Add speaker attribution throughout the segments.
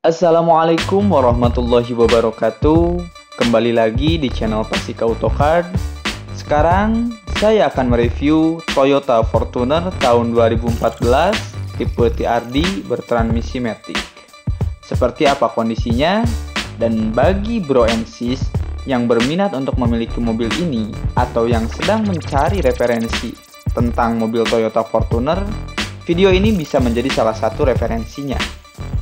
Speaker 1: Assalamualaikum warahmatullahi wabarakatuh Kembali lagi di channel Pasika Autocard Sekarang saya akan mereview Toyota Fortuner tahun 2014 tipe TRD bertransmisi Matic Seperti apa kondisinya dan bagi bro and sis yang berminat untuk memiliki mobil ini atau yang sedang mencari referensi tentang mobil Toyota Fortuner, video ini bisa menjadi salah satu referensinya.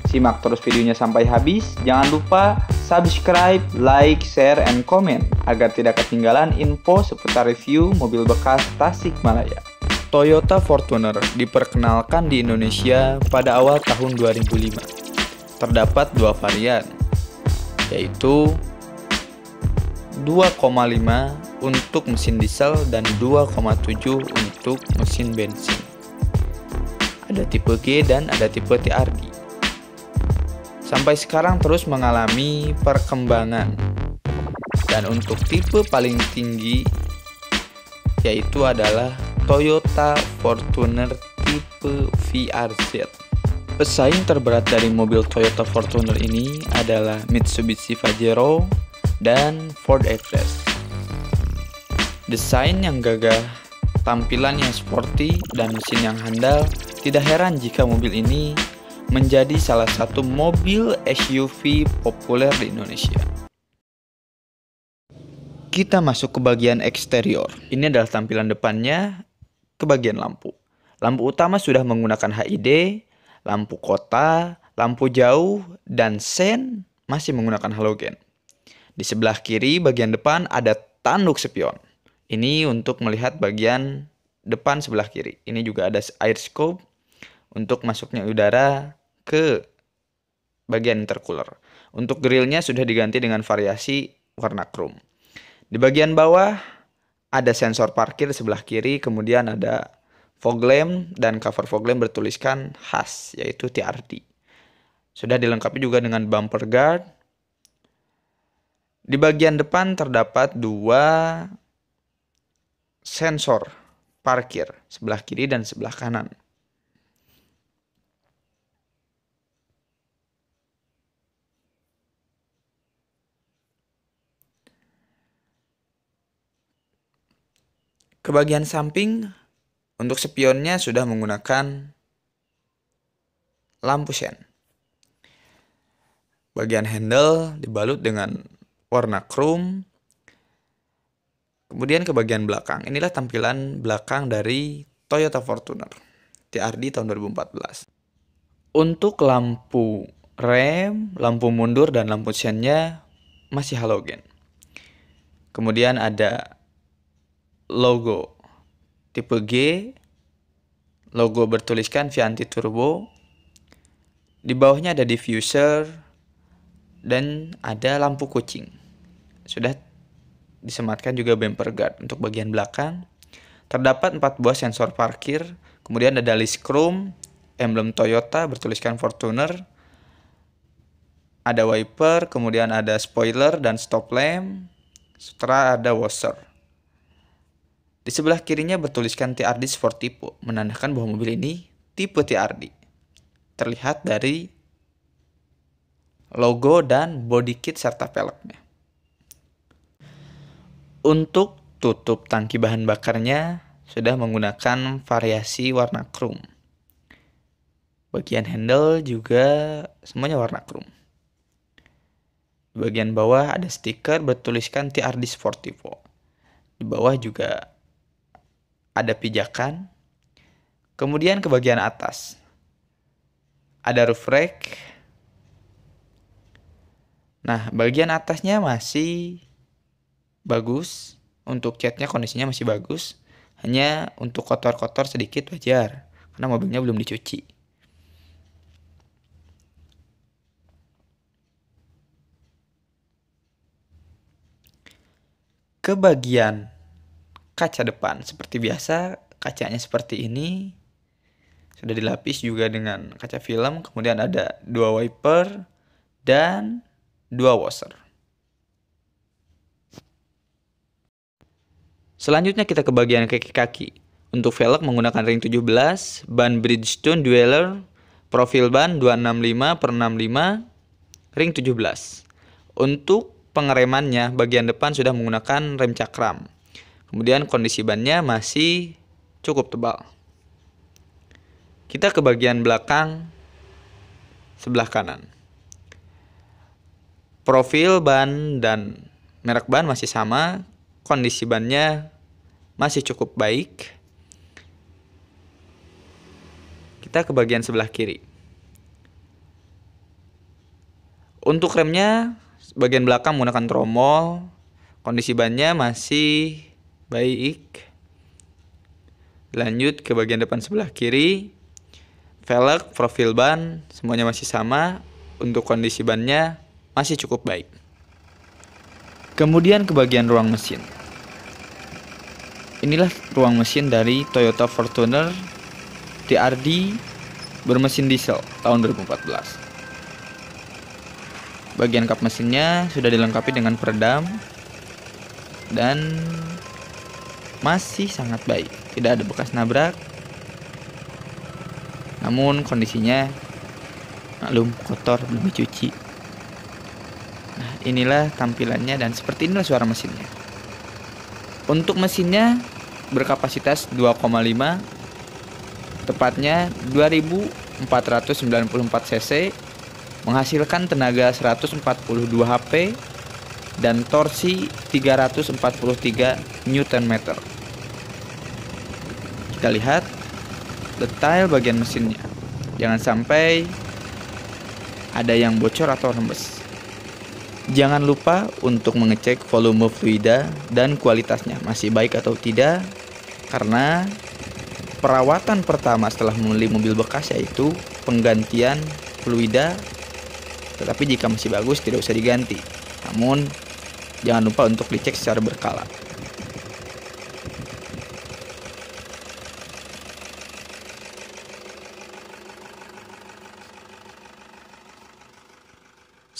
Speaker 1: Simak terus videonya sampai habis. Jangan lupa subscribe, like, share, and comment agar tidak ketinggalan info seputar review mobil bekas Tasikmalaya. Toyota Fortuner diperkenalkan di Indonesia pada awal tahun 2005. Terdapat dua varian, yaitu 2,5 untuk mesin diesel dan 2,7 untuk mesin bensin. Ada tipe G dan ada tipe TRD sampai sekarang terus mengalami perkembangan. Dan untuk tipe paling tinggi yaitu adalah Toyota Fortuner tipe VRZ. Pesaing terberat dari mobil Toyota Fortuner ini adalah Mitsubishi Fajero dan Ford Everest. Desain yang gagah, tampilan yang sporty, dan mesin yang handal, tidak heran jika mobil ini menjadi salah satu mobil SUV populer di Indonesia. Kita masuk ke bagian eksterior. Ini adalah tampilan depannya ke bagian lampu. Lampu utama sudah menggunakan HID, lampu kota, lampu jauh, dan sen masih menggunakan halogen. Di sebelah kiri bagian depan ada tanduk spion. Ini untuk melihat bagian depan sebelah kiri. Ini juga ada air scope untuk masuknya udara ke bagian intercooler. Untuk grillnya sudah diganti dengan variasi warna chrome. Di bagian bawah ada sensor parkir sebelah kiri, kemudian ada fog lamp dan cover fog lamp bertuliskan khas yaitu TRD. Sudah dilengkapi juga dengan bumper guard. Di bagian depan terdapat dua sensor parkir sebelah kiri dan sebelah kanan. Ke bagian samping, untuk spionnya sudah menggunakan lampu sen. Bagian handle dibalut dengan warna chrome. Kemudian ke bagian belakang. Inilah tampilan belakang dari Toyota Fortuner TRD tahun 2014. Untuk lampu rem, lampu mundur dan lampu sennya masih halogen. Kemudian ada logo tipe G logo bertuliskan Vianti Turbo di bawahnya ada diffuser dan ada lampu kucing sudah disematkan juga bumper guard untuk bagian belakang terdapat 4 buah sensor parkir kemudian ada list chrome emblem Toyota bertuliskan Fortuner ada wiper kemudian ada spoiler dan stop lamp setelah ada washer di sebelah kirinya bertuliskan TRD Sport Tipe, menandakan bahwa mobil ini tipe TRD. Terlihat dari logo dan body kit serta velgnya. Untuk tutup tangki bahan bakarnya sudah menggunakan variasi warna chrome. Bagian handle juga semuanya warna chrome. Di bagian bawah ada stiker bertuliskan TRD Sportivo. Di bawah juga ada pijakan, kemudian ke bagian atas ada roof rack. Nah, bagian atasnya masih bagus, untuk catnya kondisinya masih bagus, hanya untuk kotor-kotor sedikit wajar karena mobilnya belum dicuci. Ke bagian kaca depan. Seperti biasa, kacanya seperti ini. Sudah dilapis juga dengan kaca film, kemudian ada dua wiper dan dua washer. Selanjutnya kita ke bagian kaki-kaki. Untuk velg menggunakan ring 17, ban Bridgestone Dweller, profil ban 265 per 65, ring 17. Untuk pengeremannya, bagian depan sudah menggunakan rem cakram. Kemudian kondisi bannya masih cukup tebal. Kita ke bagian belakang sebelah kanan. Profil ban dan merek ban masih sama, kondisi bannya masih cukup baik. Kita ke bagian sebelah kiri. Untuk remnya, bagian belakang menggunakan tromol. Kondisi bannya masih Baik. Lanjut ke bagian depan sebelah kiri. Velg, profil ban, semuanya masih sama. Untuk kondisi bannya masih cukup baik. Kemudian ke bagian ruang mesin. Inilah ruang mesin dari Toyota Fortuner TRD bermesin diesel tahun 2014. Bagian kap mesinnya sudah dilengkapi dengan peredam dan masih sangat baik, tidak ada bekas nabrak. Namun kondisinya maklum kotor belum dicuci. Nah, inilah tampilannya dan seperti inilah suara mesinnya. Untuk mesinnya berkapasitas 2,5 tepatnya 2494 cc menghasilkan tenaga 142 HP dan torsi 343 Newton meter kita lihat detail bagian mesinnya. Jangan sampai ada yang bocor atau rembes. Jangan lupa untuk mengecek volume fluida dan kualitasnya masih baik atau tidak karena perawatan pertama setelah membeli mobil bekas yaitu penggantian fluida tetapi jika masih bagus tidak usah diganti. Namun jangan lupa untuk dicek secara berkala.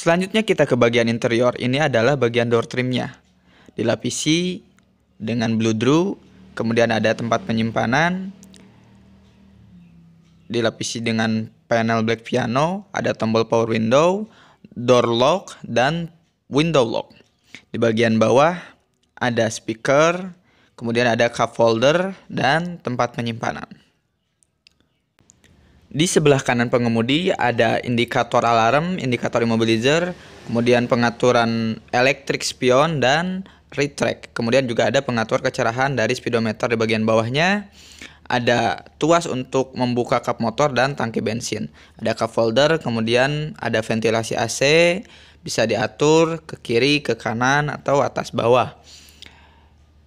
Speaker 1: Selanjutnya kita ke bagian interior. Ini adalah bagian door trimnya. Dilapisi dengan blue drew, kemudian ada tempat penyimpanan. Dilapisi dengan panel black piano, ada tombol power window, door lock, dan window lock. Di bagian bawah ada speaker, kemudian ada cup holder dan tempat penyimpanan. Di sebelah kanan pengemudi ada indikator alarm, indikator immobilizer, kemudian pengaturan elektrik spion dan retract. Kemudian juga ada pengatur kecerahan dari speedometer di bagian bawahnya. Ada tuas untuk membuka kap motor dan tangki bensin. Ada cup holder, kemudian ada ventilasi AC, bisa diatur ke kiri, ke kanan, atau atas bawah.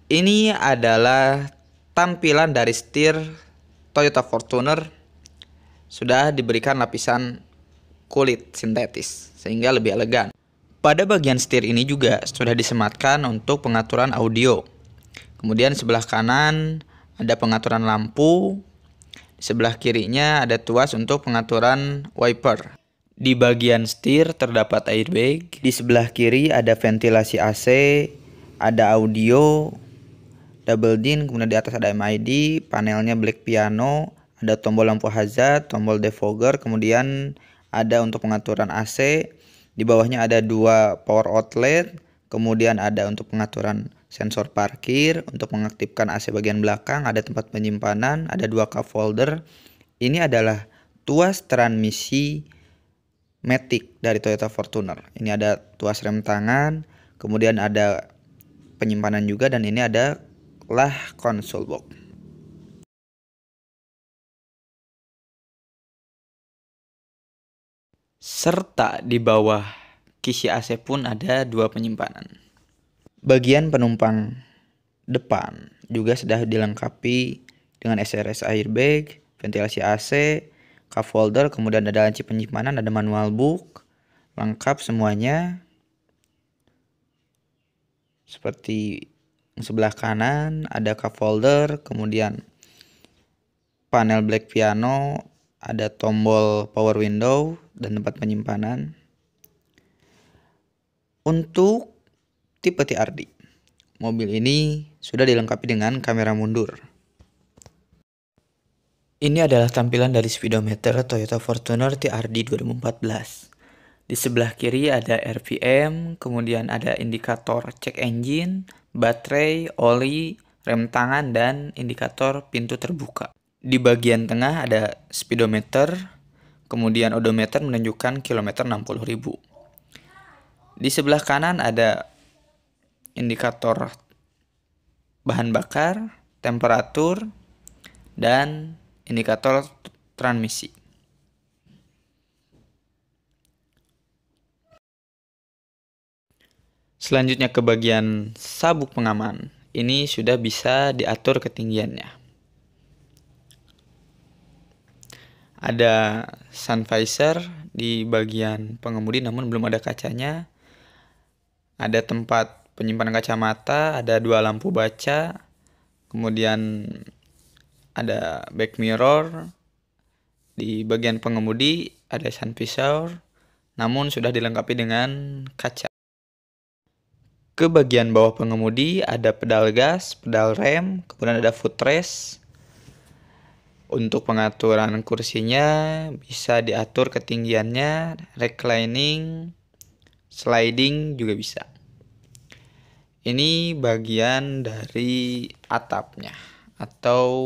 Speaker 1: Ini adalah tampilan dari setir Toyota Fortuner sudah diberikan lapisan kulit sintetis sehingga lebih elegan. Pada bagian setir ini juga sudah disematkan untuk pengaturan audio. Kemudian sebelah kanan ada pengaturan lampu, di sebelah kirinya ada tuas untuk pengaturan wiper. Di bagian setir terdapat airbag, di sebelah kiri ada ventilasi AC, ada audio, double din, kemudian di atas ada MID, panelnya black piano, ada tombol lampu hazard, tombol defogger, kemudian ada untuk pengaturan AC, di bawahnya ada dua power outlet, kemudian ada untuk pengaturan sensor parkir, untuk mengaktifkan AC bagian belakang, ada tempat penyimpanan, ada dua cup folder. Ini adalah tuas transmisi Matic dari Toyota Fortuner. Ini ada tuas rem tangan, kemudian ada penyimpanan juga dan ini adalah lah konsol box. serta di bawah kisi AC pun ada dua penyimpanan. Bagian penumpang depan juga sudah dilengkapi dengan SRS airbag, ventilasi AC, cup holder, kemudian ada laci penyimpanan, ada manual book, lengkap semuanya. Seperti sebelah kanan ada cup holder, kemudian panel black piano, ada tombol power window dan tempat penyimpanan. Untuk tipe TRD, mobil ini sudah dilengkapi dengan kamera mundur. Ini adalah tampilan dari speedometer Toyota Fortuner TRD 2014. Di sebelah kiri ada RPM, kemudian ada indikator check engine, baterai, oli, rem tangan, dan indikator pintu terbuka. Di bagian tengah ada speedometer, kemudian odometer menunjukkan kilometer 60.000. Di sebelah kanan ada indikator bahan bakar, temperatur, dan indikator transmisi. Selanjutnya ke bagian sabuk pengaman. Ini sudah bisa diatur ketinggiannya. ada sun visor di bagian pengemudi namun belum ada kacanya. Ada tempat penyimpanan kacamata, ada dua lampu baca, kemudian ada back mirror. Di bagian pengemudi ada sun visor, namun sudah dilengkapi dengan kaca. Ke bagian bawah pengemudi ada pedal gas, pedal rem, kemudian ada footrest, untuk pengaturan kursinya bisa diatur ketinggiannya, reclining, sliding juga bisa. Ini bagian dari atapnya atau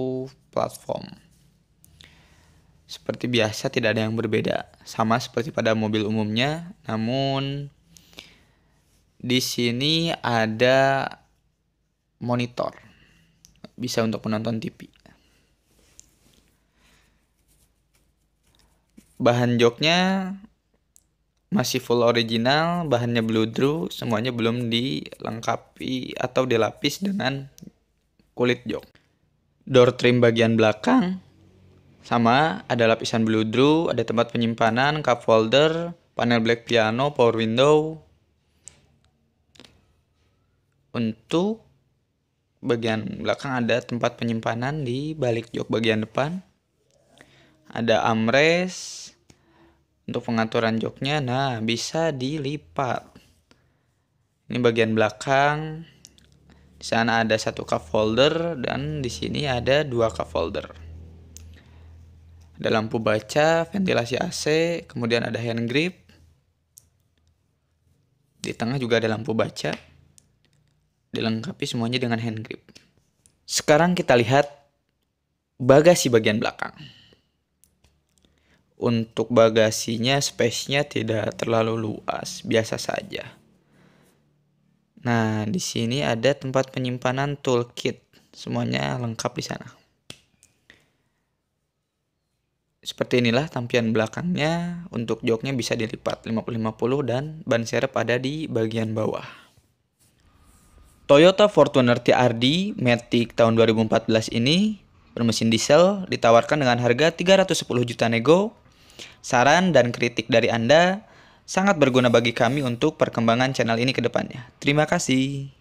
Speaker 1: platform. Seperti biasa tidak ada yang berbeda, sama seperti pada mobil umumnya, namun di sini ada monitor. Bisa untuk menonton TV. bahan joknya masih full original, bahannya blue drew, semuanya belum dilengkapi atau dilapis dengan kulit jok. Door trim bagian belakang sama ada lapisan blue drew, ada tempat penyimpanan, cup holder, panel black piano, power window. Untuk bagian belakang ada tempat penyimpanan di balik jok bagian depan ada armrest untuk pengaturan joknya nah bisa dilipat ini bagian belakang di sana ada satu cup folder dan di sini ada dua cup folder ada lampu baca ventilasi AC kemudian ada hand grip di tengah juga ada lampu baca dilengkapi semuanya dengan hand grip sekarang kita lihat bagasi bagian belakang untuk bagasinya space-nya tidak terlalu luas, biasa saja. Nah, di sini ada tempat penyimpanan toolkit. Semuanya lengkap di sana. Seperti inilah tampilan belakangnya. Untuk joknya bisa dilipat 50-50 dan ban serep ada di bagian bawah. Toyota Fortuner TRD Matic tahun 2014 ini bermesin diesel ditawarkan dengan harga 310 juta nego Saran dan kritik dari Anda sangat berguna bagi kami untuk perkembangan channel ini ke depannya. Terima kasih.